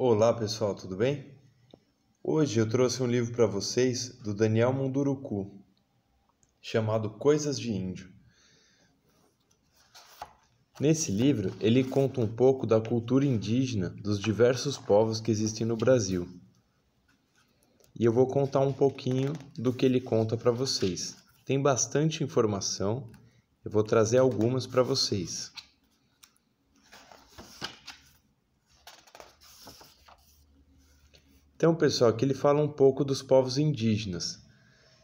Olá pessoal, tudo bem? Hoje eu trouxe um livro para vocês do Daniel Munduruku, chamado Coisas de Índio. Nesse livro, ele conta um pouco da cultura indígena dos diversos povos que existem no Brasil. E eu vou contar um pouquinho do que ele conta para vocês. Tem bastante informação, eu vou trazer algumas para vocês. Então, pessoal, aqui ele fala um pouco dos povos indígenas.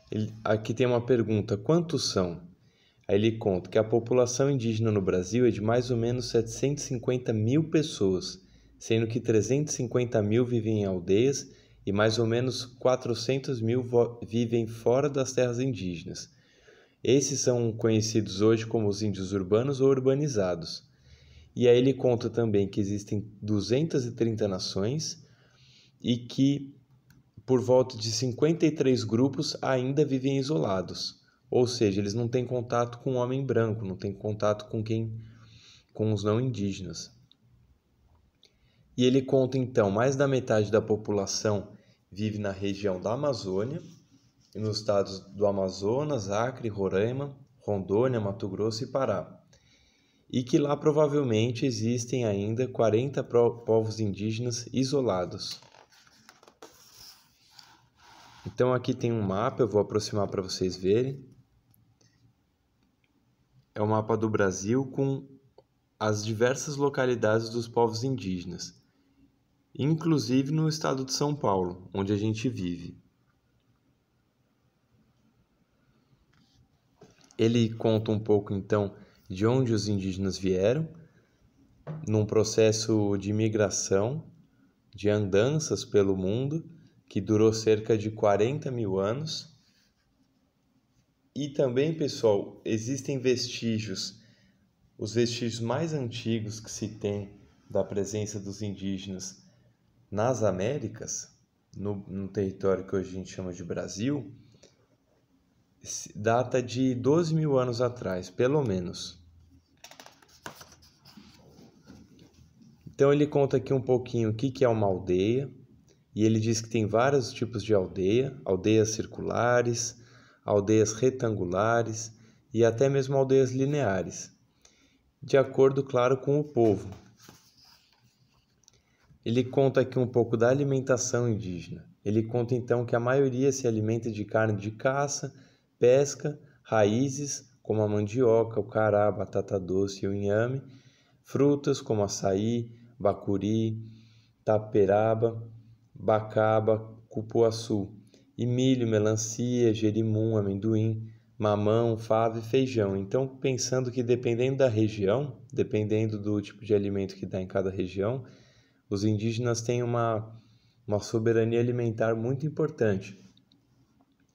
Ele, aqui tem uma pergunta: quantos são? Aí ele conta que a população indígena no Brasil é de mais ou menos 750 mil pessoas, sendo que 350 mil vivem em aldeias e mais ou menos 400 mil vivem fora das terras indígenas. Esses são conhecidos hoje como os índios urbanos ou urbanizados. E aí ele conta também que existem 230 nações e que por volta de 53 grupos ainda vivem isolados, ou seja, eles não têm contato com o homem branco, não têm contato com quem com os não indígenas. E ele conta então, mais da metade da população vive na região da Amazônia, nos estados do Amazonas, Acre, Roraima, Rondônia, Mato Grosso e Pará. E que lá provavelmente existem ainda 40 povos indígenas isolados. Então aqui tem um mapa, eu vou aproximar para vocês verem. É o um mapa do Brasil com as diversas localidades dos povos indígenas, inclusive no estado de São Paulo, onde a gente vive. Ele conta um pouco então de onde os indígenas vieram, num processo de migração, de andanças pelo mundo que durou cerca de 40 mil anos. E também, pessoal, existem vestígios, os vestígios mais antigos que se tem da presença dos indígenas nas Américas, no, no território que hoje a gente chama de Brasil, data de 12 mil anos atrás, pelo menos. Então ele conta aqui um pouquinho o que, que é uma aldeia e ele diz que tem vários tipos de aldeia, aldeias circulares, aldeias retangulares e até mesmo aldeias lineares, de acordo, claro, com o povo. Ele conta aqui um pouco da alimentação indígena. Ele conta então que a maioria se alimenta de carne de caça, pesca, raízes, como a mandioca, o cará, a batata doce e o inhame, frutas como açaí, bacuri, taperaba, bacaba, cupuaçu, e milho, melancia, gerimum, amendoim, mamão, fava e feijão. Então, pensando que dependendo da região, dependendo do tipo de alimento que dá em cada região, os indígenas têm uma, uma soberania alimentar muito importante.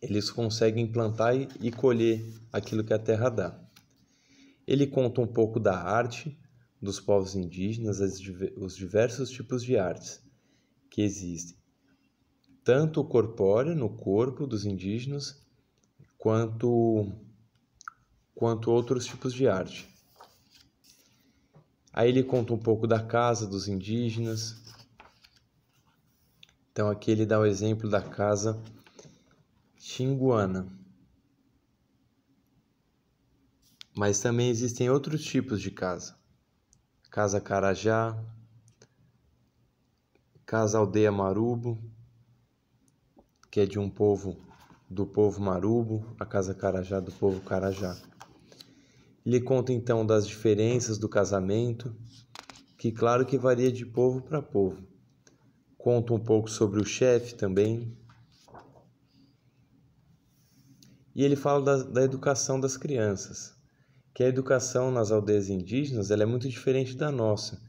Eles conseguem plantar e, colher aquilo que a terra dá. Ele conta um pouco da arte dos povos indígenas, as, os diversos tipos de artes que existem tanto corpóreo no corpo dos indígenas quanto quanto outros tipos de arte. Aí ele conta um pouco da casa dos indígenas. Então aqui ele dá o exemplo da casa Xinguana. Mas também existem outros tipos de casa. Casa Carajá, Casa Aldeia Marubo, que é de um povo do povo marubo, a casa carajá do povo carajá. Ele conta então das diferenças do casamento, que claro que varia de povo para povo. Conta um pouco sobre o chefe também. E ele fala da, da educação das crianças, que a educação nas aldeias indígenas ela é muito diferente da nossa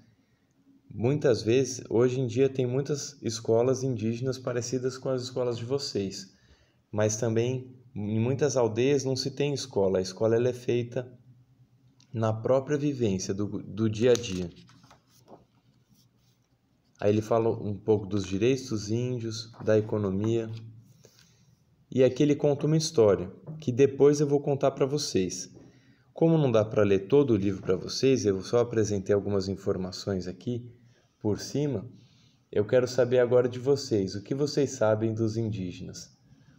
Muitas vezes, hoje em dia, tem muitas escolas indígenas parecidas com as escolas de vocês, mas também em muitas aldeias não se tem escola, a escola ela é feita na própria vivência do, do dia a dia. Aí ele fala um pouco dos direitos dos índios, da economia. E aqui ele conta uma história que depois eu vou contar para vocês. Como não dá para ler todo o livro para vocês, eu só apresentei algumas informações aqui por cima, eu quero saber agora de vocês o que vocês sabem dos indígenas.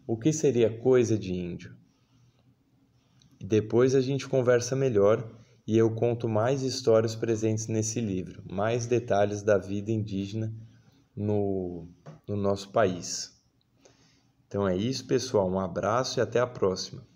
O que seria coisa de índio? Depois a gente conversa melhor e eu conto mais histórias presentes nesse livro, mais detalhes da vida indígena no, no nosso país. Então é isso, pessoal. Um abraço e até a próxima.